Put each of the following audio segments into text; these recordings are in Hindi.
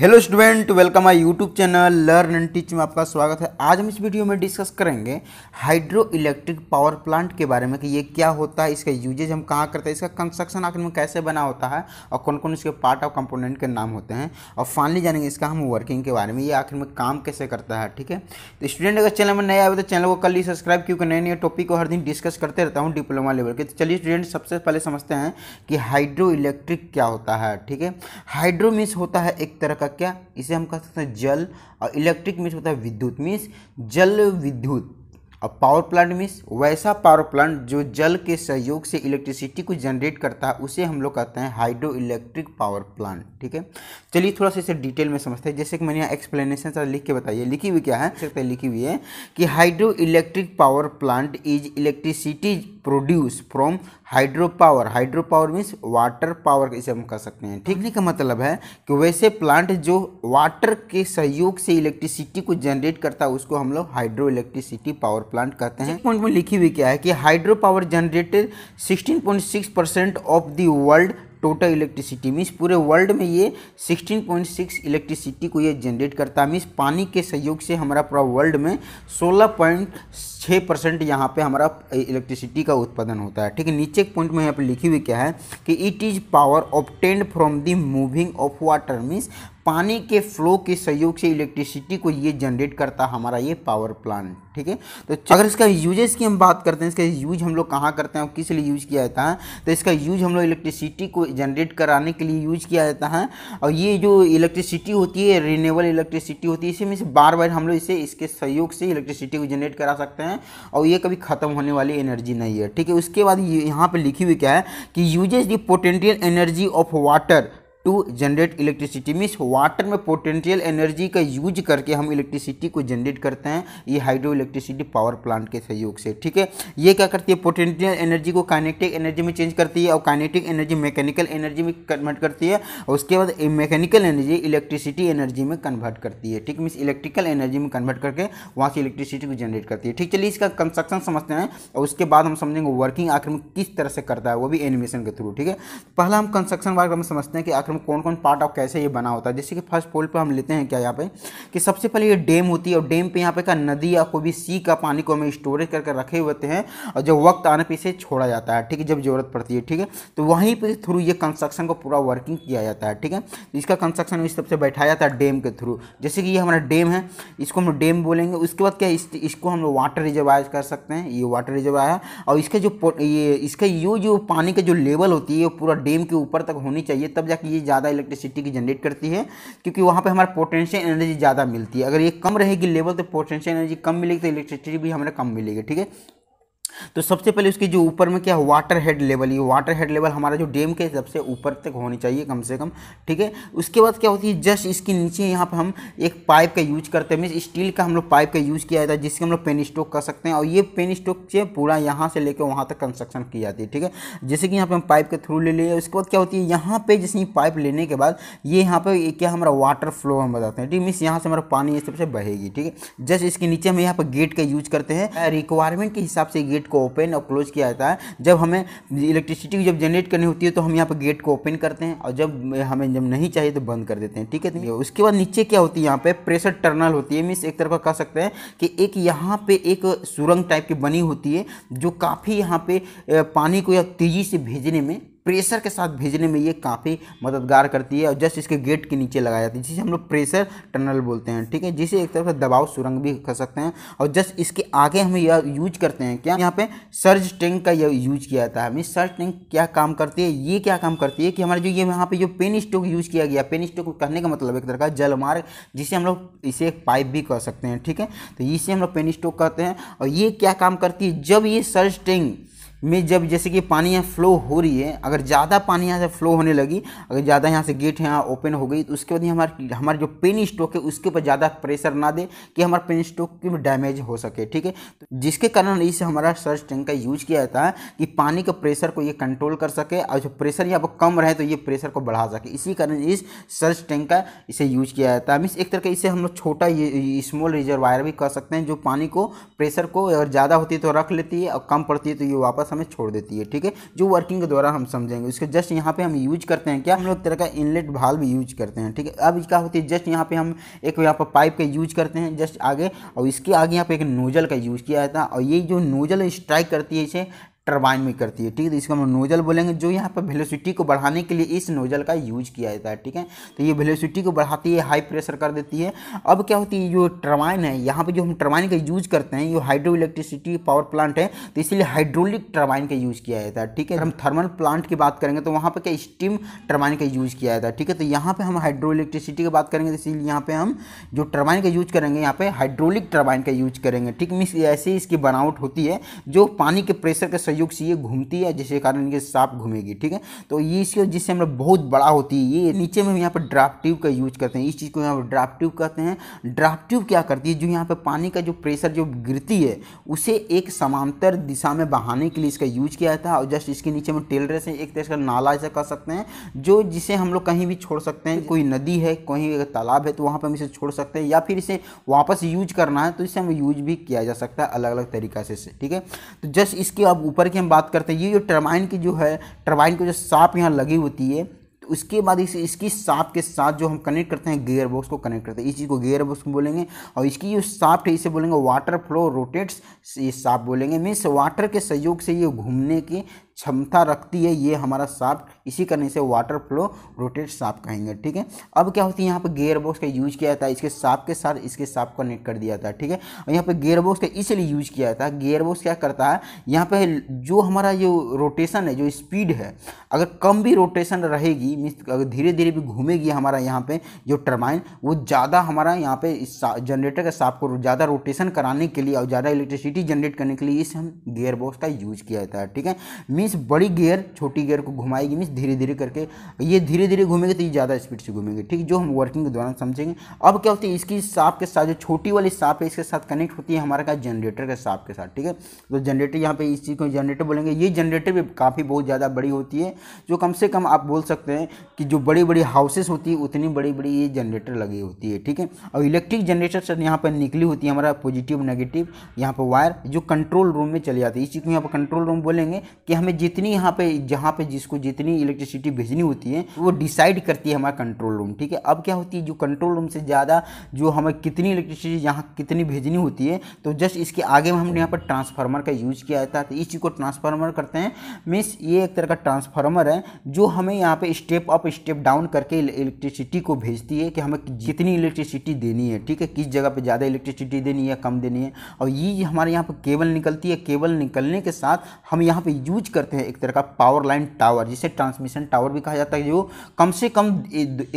hello student welcome I YouTube channel learn and teach में आपका स्वागत है आज हम इस वीडियो में डिस्कस करेंगे हाइड्रो इलेक्ट्रिक पावर प्लांट के बारे में कि ये क्या होता है इसका यूजेज हम कहाँ करते हैं इसका कंस्ट्रक्शन आखिर में कैसे बना होता है और कौन कौन इसके पार्ट और कंपोनेंट के नाम होते हैं और फाइनली जानेंगे इसका हम वर्किंग के बारे में ये आखिर में काम कैसे करता है ठीक है तो स्टूडेंट अगर चैनल में नया आए तो चैनल को कल ही सब्सक्राइब क्योंकि नए नए टॉपिक को हर दिन डिस्कस करते रहता हूँ डिप्लोमा लेवल के तो चलिए स्टूडेंट सबसे पहले समझते हैं कि हाइड्रो इलेक्ट्रिक क्या होता है ठीक है हाइड्रो मीन्स होता है एक तरह का होता क्या इसे हम कह सकते हैं जल और इलेक्ट्रिक मीन्स होता है विद्युत मीन्स जल विद्युत और पावर प्लांट मीन्स वैसा पावर प्लांट जो जल के सहयोग से इलेक्ट्रिसिटी को जनरेट करता है उसे हम लोग कहते हैं हाइड्रो इलेक्ट्रिक पावर प्लांट ठीक है चलिए थोड़ा सा इसे डिटेल में समझते हैं जैसे कि मैंने यहाँ एक्सप्लेनेशन सर लिख के बताइए लिखी हुई क्या है सकते लिखी हुई है कि hydro electric power plant is electricity produce from hydro power hydro power means water power इसे हम कह सकते हैं ठीक का मतलब है कि वैसे प्लांट जो वाटर के सहयोग से इलेक्ट्रिसिटी को जनरेट करता है उसको हम लोग हाइड्रो इलेक्ट्रिसिटी पावर प्लांट कहते हैं पॉइंट में लिखी हुई क्या है कि hydro power generated 16.6 percent of the world total electricity means पूरे वर्ल्ड में ये 16.6 इलेक्ट्रिसिटी को ये जनरेट करता है मीन्स पानी के सहयोग से हमारा पूरा वर्ल्ड में 16.6 परसेंट यहाँ पर हमारा इलेक्ट्रिसिटी का उत्पादन होता है ठीक है नीचे पॉइंट में यहाँ पर लिखी हुई क्या है कि it is power obtained from the moving of water means पानी के फ्लो के सहयोग से इलेक्ट्रिसिटी को ये जनरेट करता है हमारा ये पावर प्लांट ठीक है तो अगर इसका यूजेस की हम बात करते हैं इसका यूज हम लोग कहाँ करते हैं और किस लिए यूज किया जाता है तो इसका यूज हम लोग इलेक्ट्रिसिटी को जनरेट कराने के लिए यूज किया जाता है और ये जो इलेक्ट्रिसिटी होती है रिन्यूएबल इलेक्ट्रिसिटी होती है इसी में से बार बार हम लोग इसे इसके सहयोग से इलेक्ट्रिसिटी को जनरेट करा सकते हैं और ये कभी ख़त्म होने वाली एनर्जी नहीं है ठीक है उसके बाद यहाँ पर लिखी हुई क्या है कि uses the potential energy of water to generate electricity means water में पोटेंशियल एनर्जी का यूज करके हम इलेक्ट्रिसिटी को जनरेट करते हैं ये हाइड्रो इलेक्ट्रिसिटी पावर प्लांट के सहयोग से ठीक है ये क्या करती है पोटेंशियल एनर्जी को काइनेटिक एनर्जी में चेंज करती है और काइनेटिक एनर्जी मैकेनिकल एनर्जी में कन्वर्ट करती है और उसके बाद मैकेनिकल एनर्जी इलेक्ट्रिसिटी एनर्जी में कन्वर्ट करती है ठीक मीन्स इलेक्ट्रिकल एनर्जी में कन्वर्ट करके वहाँ से इलेक्ट्रिसिटी को जनरेट करती है ठीक चलिए इसका कंस्ट्रक्शन समझते हैं और उसके बाद हम समझेंगे वर्किंग आखिर में किस तरह से करता है वो भी एनिमेशन के थ्रू ठीक है पहला हम कंस्ट्रक्शन बारे हम समझते हैं कि आखिर आखिर में कौन कौन पार्ट और कैसे ये बना होता है जैसे कि फर्स्ट पोल पर हम लेते हैं क्या यहाँ पे कि सबसे पहले ये डैम होती है और डैम पे यहाँ पे का नदी या कोई भी सी का पानी को हमें स्टोरेज करके रखे हुए हैं और जब वक्त आने पर इसे छोड़ा जाता है ठीक है जब ज़रूरत पड़ती है ठीक है तो वहीं पर थ्रू ये कंस्ट्रक्शन को पूरा वर्किंग किया जाता है ठीक है तो इसका कंस्ट्रक्शन इस सबसे बैठाया जाता है डैम के थ्रू जैसे कि ये हमारा डैम है इसको हम डैम बोलेंगे उसके बाद क्या इसको हम लोग वाटर रिजर्वाइज कर सकते हैं ये वाटर रिजर्वाइज है और इसके जो ये इसका यू जो पानी का जो लेवल होती है वो पूरा डैम के ऊपर तक होनी चाहिए तब जाके ये एनर्जी ज़्यादा इलेक्ट्रिसिटी की जनरेट करती है क्योंकि वहाँ पर हमारा पोटेंशियल एनर्जी ज़्यादा मिलती है अगर ये कम रहेगी लेवल तो पोटेंशियल एनर्जी कम मिलेगी तो इलेक्ट्रिसिटी भी हमें कम मिलेगी ठीक है तो सबसे पहले उसकी जो ऊपर में क्या वाटर हेड लेवल ये वाटर हेड लेवल हमारा जो डैम के सबसे ऊपर तक होनी चाहिए कम से कम ठीक है उसके बाद क्या होती है जस्ट इसके नीचे यहाँ पर हम एक पाइप का यूज करते हैं मीन स्टील का हम लोग पाइप का यूज़ किया जाता है जिसके हम लोग पेन स्टोक कर सकते हैं और ये पेन स्टोक से पूरा यहाँ से लेकर वहाँ तक कंस्ट्रक्शन की जाती है ठीक है जैसे कि यहाँ पर हम पाइप के थ्रू ले लिए उसके बाद क्या होती है यहाँ पर जैसे पाइप लेने के बाद ये यहाँ पर क्या हमारा वाटर फ्लो हम बताते हैं ठीक मीन्स यहाँ से हमारा पानी ये सबसे बहेगी ठीक है जस्ट इसके नीचे हम यहाँ पर गेट का यूज करते हैं रिक्वायरमेंट के हिसाब से गेट गेट को ओपन और क्लोज किया जाता है जब हमें इलेक्ट्रिसिटी जब जनरेट करनी होती है तो हम यहाँ पर गेट को ओपन करते हैं और जब हमें जब नहीं चाहिए तो बंद कर देते हैं ठीक है तो उसके बाद नीचे क्या होती है यहाँ पे प्रेशर टर्नल होती है मीन्स एक तरफ कह सकते हैं कि एक यहाँ पे एक सुरंग टाइप की बनी होती है जो काफ़ी यहाँ पे पानी को या तेज़ी से भेजने में प्रेशर के साथ भेजने में ये काफ़ी मददगार करती है और जस्ट इसके गेट के नीचे लगाया जाती है जिसे हम लोग प्रेशर टनल बोलते हैं ठीक है जिसे एक तरफ से दबाव सुरंग भी कर सकते हैं और जस्ट इसके आगे हम यह यूज करते हैं क्या यहाँ पे सर्ज टैंक का यह यूज किया जाता है मीन सर्ज टैंक क्या काम करती है ये क्या काम करती है कि हमारे जो ये यहाँ पे जो पेन स्टोक यूज किया गया पेन स्टोक कहने का मतलब एक तरह का जलमार्ग जिसे हम लोग इसे एक पाइप भी कह सकते हैं ठीक है तो इसे हम लोग पेन स्टोक कहते हैं और ये क्या काम करती है जब ये सर्ज टैंक में जब जैसे कि पानी यहाँ फ्लो हो रही है अगर ज़्यादा पानी यहाँ से फ्लो होने लगी अगर ज़्यादा यहाँ से गेट यहाँ ओपन हो गई तो उसके बाद हमारे हमारे जो पेन स्टोक है उसके ऊपर ज़्यादा प्रेशर ना दे कि हमारा पेन स्टोक की डैमेज हो सके ठीक है तो जिसके कारण इसे हमारा सर्च टैंक का यूज किया जाता है कि पानी के प्रेशर को ये कंट्रोल कर सके और जो प्रेशर यहाँ पर कम रहे तो ये प्रेशर को बढ़ा सके इसी कारण इस सर्च टैंक का इसे यूज किया जाता है मीन एक तरह का इसे हम लोग छोटा स्मॉल रिजर्वायर भी कर सकते हैं जो पानी को प्रेशर को अगर ज़्यादा होती है तो रख लेती है और कम पड़ती है तो ये वापस पास हमें छोड़ देती है ठीक है जो वर्किंग के द्वारा हम समझेंगे उसके जस्ट यहाँ पे हम यूज करते हैं क्या हम लोग तरह का इनलेट भी यूज करते हैं ठीक है अब क्या होती है जस्ट यहाँ पे हम एक यहाँ पर पाइप का यूज करते हैं जस्ट आगे और इसके आगे यहाँ पे एक नोजल का यूज किया जाता है और ये जो नोजल स्ट्राइक करती है इसे टर्बाइन में करती है ठीक है तो इसको हम नोजल बोलेंगे जो यहाँ पर वेलोसिटी को बढ़ाने के लिए इस नोजल का यूज किया जाता है ठीक है तो ये वेलोसिटी को बढ़ाती है हाई प्रेशर कर देती है अब क्या होती है जो टर्बाइन है यहाँ पर जो हम टर्बाइन का यूज करते हैं ये हाइड्रो इलेक्ट्रिसिटी पावर प्लांट है तो इसलिए हाइड्रोलिक टर्बाइन का यूज किया जाता है ठीक है हम थर्मल प्लांट की बात करेंगे तो वहाँ पर क्या स्टीम टर्बाइन का यूज किया जाता है ठीक है तो यहाँ पर हम हाइड्रो इलेक्ट्रिसिटी की बात करेंगे तो इसीलिए यहाँ पर हम जो टर्बाइन का यूज करेंगे यहाँ पर हाइड्रोलिक टर्बाइन का यूज करेंगे ठीक मीन ऐसे इसकी बनावट होती है जो पानी के प्रेशर के सहयोग जो कि ये घूमती है जिसके कारण ये सांप घूमेगी ठीक है तो ये इसको जिससे हम मतलब लोग बहुत बड़ा होती है ये नीचे में हम यहाँ पर ड्राफ्ट ट्यूब का यूज करते हैं इस चीज़ को यहाँ पर ड्राफ्ट ट्यूब कहते हैं ड्राफ्ट ट्यूब क्या करती है जो यहाँ पर पानी का जो प्रेशर जो गिरती है उसे एक समांतर दिशा में बहाने के लिए इसका यूज किया जाता है और जस्ट इसके नीचे में टेलर से एक तरह का नाला ऐसा कर सकते हैं जो जिसे हम लोग कहीं भी छोड़ सकते हैं कोई नदी है कहीं तालाब है तो वहाँ पर हम इसे छोड़ सकते हैं या फिर इसे वापस यूज करना है तो इसे हम यूज भी किया जा सकता है अलग अलग तरीका से ठीक है तो जस्ट इसके अब ऊपर की हम बात करते हैं ये जो टर्बाइन की जो है टर्बाइन को जो साप यहाँ लगी होती है तो उसके बाद इस इसकी साप के साथ जो हम कनेक्ट करते हैं गेयर बॉक्स को कनेक्ट करते हैं इस चीज़ को गेयर बॉक्स बोलेंगे और इसकी जो साप है इसे बोलेंगे वाटर फ्लो रोटेट्स ये साप बोलेंगे मीन्स वाटर के सहयोग से ये घूमने की क्षमता रखती है ये हमारा साफ्ट इसी करने से वाटर फ्लो रोटेट साफ कहेंगे ठीक है अब क्या होती है यहाँ पर गेयर बॉक्स का यूज किया जाता है इसके साफ के साथ इसके साफ कनेक्ट कर दिया जाता है ठीक है और यहाँ पर गेयर बॉक्स का इसलिए यूज किया जाता है गेयर बॉक्स क्या करता है यहाँ पे जो हमारा जो रोटेशन है जो स्पीड है अगर कम भी रोटेशन रहेगी मीन्स अगर धीरे धीरे भी घूमेगी हमारा यहाँ पर जो टर्माइन वो ज़्यादा हमारा यहाँ पे जनरेटर का साफ को ज़्यादा रोटेशन कराने के लिए और ज़्यादा इलेक्ट्रिसिटी जनरेट करने के लिए इस हम गेयर बॉक्स का यूज किया जाता है ठीक है मीन्स मीन्स बड़ी गियर छोटी गियर को घुमाएगी मीन्स धीरे धीरे करके ये धीरे धीरे घूमेंगे तो ये ज़्यादा स्पीड से घूमेंगे ठीक जो हम वर्किंग के दौरान समझेंगे अब क्या होती है इसकी साफ के साथ जो छोटी वाली साफ है इसके साथ कनेक्ट होती है हमारे का जनरेटर के साफ के साथ ठीक है तो जनरेटर यहाँ पर इस चीज़ को जनरेटर बोलेंगे ये जनरेटर भी काफ़ी बहुत ज़्यादा बड़ी होती है जो कम से कम आप बोल सकते हैं कि जो बड़ी बड़ी हाउसेस होती है उतनी बड़ी बड़ी ये जनरेटर लगी होती है ठीक है और इलेक्ट्रिक जनरेटर से यहाँ पर निकली होती है हमारा पॉजिटिव नेगेटिव यहाँ पर वायर जो कंट्रोल रूम में चली जाती है इस चीज़ को यहाँ पर कंट्रोल रूम बोलेंगे कि हमें जितनी यहाँ पे जहाँ पे जिसको जितनी इलेक्ट्रिसिटी भेजनी होती है वो डिसाइड करती है हमारा कंट्रोल रूम ठीक है अब क्या होती है जो कंट्रोल रूम से ज़्यादा जो हमें कितनी इलेक्ट्रिसिटी यहाँ कितनी भेजनी होती है तो जस्ट इसके आगे में हमने यहाँ पर ट्रांसफार्मर का यूज़ किया जाता है तो इस चीज़ को ट्रांसफार्मर करते हैं मीन्स ये एक तरह का ट्रांसफार्मर है जो हमें यहाँ पर स्टेप अप स्टेप डाउन करके इलेक्ट्रिसिटी को भेजती है कि हमें जितनी इलेक्ट्रिसिटी देनी है ठीक है किस जगह पर ज़्यादा इलेक्ट्रिसिटी देनी है कम देनी है और ये हमारे यहाँ पर केबल निकलती है केबल निकलने के साथ हम यहाँ पर यूज कर करते हैं एक तरह का पावर लाइन टावर जिसे ट्रांसमिशन टावर भी कहा जाता है जो कम से कम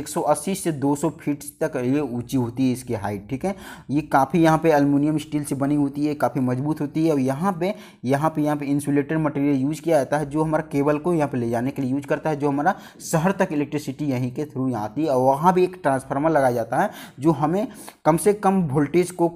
180 से 200 फीट तक ये ऊंची होती है इसकी हाइट ठीक है ये काफ़ी यहाँ पे अल्मोनियम स्टील से बनी होती है काफ़ी मजबूत होती है और यहाँ पे यहाँ पे यहाँ पे इंसुलेटेड मटेरियल यूज किया जाता है जो हमारा केबल को यहाँ पर ले जाने के लिए यूज करता है जो हमारा शहर तक इलेक्ट्रिसिटी यहीं के थ्रू यहाँ आती है और वहाँ भी एक ट्रांसफार्मर लगाया जाता है जो हमें कम से कम वोल्टेज को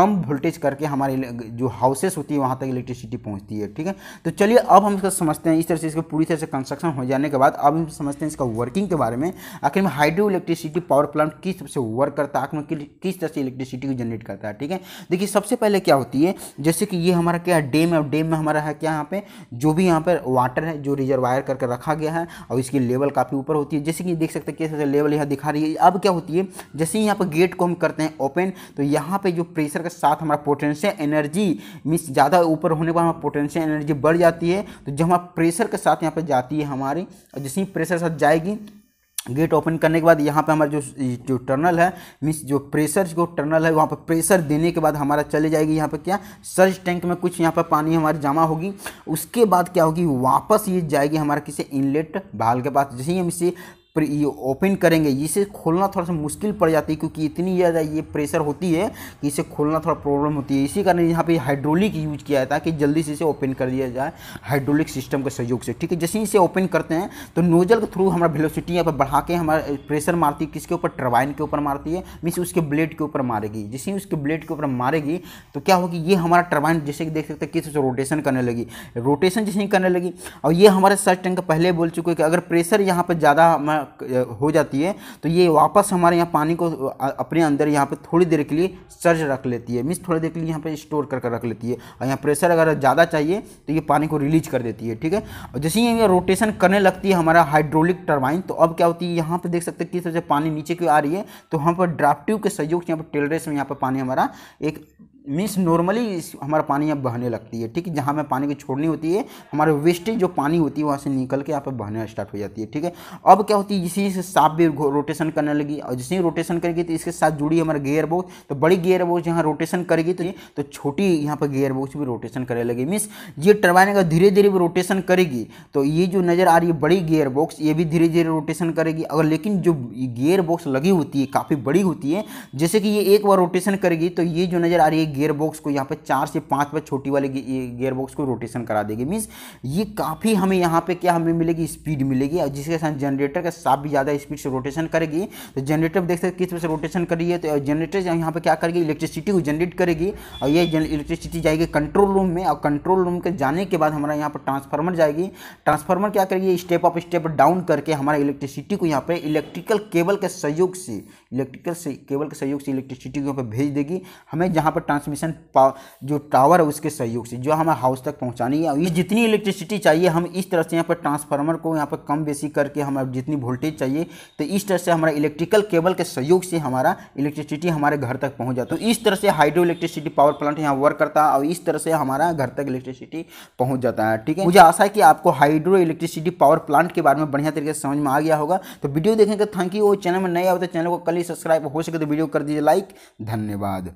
कम वोल्टेज करके हमारे जो हाउसेस होती है वहाँ तक इलेक्ट्रिसिटी पहुँचती है ठीक है तो चलिए अब हम इसको समझते हैं इस तरह से इसको पूरी तरह से कंस्ट्रक्शन हो जाने के बाद अब हम समझते हैं इसका वर्किंग के बारे में आखिर में हाइड्रो इलेक्ट्रिसिटी पावर प्लांट किस तरह से वर्क करता है आखिर में किस तरह से इलेक्ट्रिसिटी को जनरेट करता है ठीक है देखिए सबसे पहले क्या होती है जैसे कि ये हमारा क्या है डेम है डेम में हमारा है क्या यहाँ पे जो भी यहाँ पर वाटर है जो रिजर्वायर करके रखा गया है और इसकी लेवल काफ़ी ऊपर होती है जैसे कि देख सकते हैं किस लेवल यहाँ दिखा रही है अब क्या होती है जैसे ही यहाँ पर गेट को हम करते हैं ओपन तो यहाँ पर जो प्रेशर के साथ हमारा पोटेंशियल एनर्जी मीन्स ज़्यादा ऊपर होने पर हमारा पोटेंशियल एनर्जी बढ़ जाती है तो जब हम प्रेशर के साथ यहाँ पे जाती है हमारी और जिस प्रेशर के साथ जाएगी गेट ओपन करने के बाद यहाँ पे हमारा जो जो टर्नल है मीन्स जो प्रेशर जो टर्नल है वहाँ पे प्रेशर देने के बाद हमारा चले जाएगी यहाँ पे क्या सर्च टैंक में कुछ यहाँ पे पानी हमारी जमा होगी उसके बाद क्या होगी वापस ये जाएगी हमारा किसी इनलेट बाल के पास जैसे ही हम इसे पर ये ओपन करेंगे इसे खोलना थोड़ा सा मुश्किल पड़ जाती है क्योंकि इतनी ज़्यादा ये प्रेशर होती है कि इसे खोलना थोड़ा प्रॉब्लम होती है इसी कारण यहाँ पे हाइड्रोलिक यूज किया जाता है कि जल्दी से इसे ओपन कर दिया जाए हाइड्रोलिक सिस्टम के सहयोग से ठीक है जैसे ही इसे ओपन करते हैं तो नोजल के थ्रू हमारा वेलोसिटी यहाँ पर बढ़ा के हमारा प्रेशर मारती है किसके ऊपर ट्रबाइन के ऊपर मारती है मीन्स उसके ब्लेड के ऊपर मारेगी जैसे ही उसके ब्लेड के ऊपर मारेगी तो क्या होगी ये हमारा ट्रबाइन जैसे कि देख सकते हैं किस रोटेशन करने लगी रोटेशन जैसे ही करने लगी और ये हमारे सर्च टैंक पहले बोल चुके हैं कि अगर प्रेशर यहाँ पर ज़्यादा हो जाती है तो ये वापस हमारे यहाँ पानी को अपने अंदर यहाँ पे थोड़ी देर के लिए सर्ज रख लेती है मीन्स थोड़ी देर के लिए यहाँ पे स्टोर करके रख लेती है और यहाँ प्रेशर अगर ज़्यादा चाहिए तो ये पानी को रिलीज कर देती है ठीक है और जैसे ही ये रोटेशन करने लगती है हमारा हाइड्रोलिक टर्बाइन तो अब क्या होती है यहाँ पर देख सकते हैं किस तरह से पानी नीचे की आ रही है तो हम पर ड्राफ्टिव के सहयोग से यहाँ पर टेलरेस में यहाँ पर पानी हमारा एक मीन्स नॉर्मली हमारा पानी अब बहने लगती है ठीक है जहाँ में पानी की छोड़नी होती है हमारे वेस्टेज जो पानी होती है वहाँ से निकल के यहाँ पर बहने स्टार्ट हो जाती है ठीक है अब क्या होती है इसी से साफ भी रोटेशन करने लगी और जिसने रोटेशन करेगी तो इसके साथ जुड़ी हमारा गेयर बॉक्स तो बड़ी गेयर बॉक्स यहाँ रोटेशन करेगी तो ये तो छोटी यहाँ पर गेयर बॉक्स भी रोटेशन करने लगी मीन्स ये टर्बाइन अगर धीरे धीरे भी रोटेशन करेगी तो ये जो नज़र आ रही है बड़ी गेयर बॉक्स ये भी धीरे धीरे रोटेशन करेगी अगर लेकिन जो गेयर बॉक्स लगी होती है काफ़ी बड़ी होती है जैसे कि ये एक बार रोटेशन करेगी तो ये जो नज़र आ रही है गेयरबॉक्स बॉक्स को यहाँ पे चार से पाँच बार छोटी वाले गियर बॉक्स को रोटेशन करा देगी मीन्स ये काफ़ी हमें यहाँ पे क्या हमें मिलेगी स्पीड मिलेगी और जिसके साथ जनरेटर का साथ भी ज़्यादा स्पीड से रोटेशन करेगी तो जनरेटर देख सकते किस तरह से रोटेशन कर रही है तो जनरेटर यहाँ पर क्या करेगी इलेक्ट्रिसिटी को जनरेट करेगी और ये इलेक्ट्रिसिटी जाएगी कंट्रोल रूम में और कंट्रोल रूम के जाने के बाद हमारा यहाँ पर ट्रांसफार्मर जाएगी ट्रांसफार्मर क्या करेगी स्टेप अप स्टेप डाउन करके हमारा इलेक्ट्रिसिटी को यहाँ पर इलेक्ट्रिकल केबल के सहयोग से इलेक्ट्रिकल केबल के सहयोग से इलेक्ट्रिसिटी को यहाँ पर भेज देगी हमें जहाँ पर ट्रांस ट्रांसमिशन जो टावर है उसके सहयोग से जो हमारे हाउस तक पहुँचानी है ये जितनी इलेक्ट्रिसिटी चाहिए हम इस तरह से यहाँ पर ट्रांसफार्मर को यहाँ पर कम बेसी करके हमें जितनी वोल्टेज चाहिए तो इस तरह से हमारा इलेक्ट्रिकल केबल के सहयोग से हमारा इलेक्ट्रिसिटी हमारे घर तक पहुँच जाता है तो इस तरह से हाइड्रो इलेक्ट्रिसिटी पावर प्लांट यहाँ वर्क करता है और इस तरह से हमारा घर तक इलेक्ट्रिसिटी पहुँच जाता है ठीक है मुझे आशा है कि आपको हाइड्रो इलेक्ट्रिसिटी पावर प्लांट के बारे में बढ़िया तरीके से समझ में आ गया होगा तो वीडियो देखने का थैंक यू चैनल में नए आओ तो चैनल को कल ही सब्सक्राइब हो सके तो वीडियो कर दीजिए लाइक धन्यवाद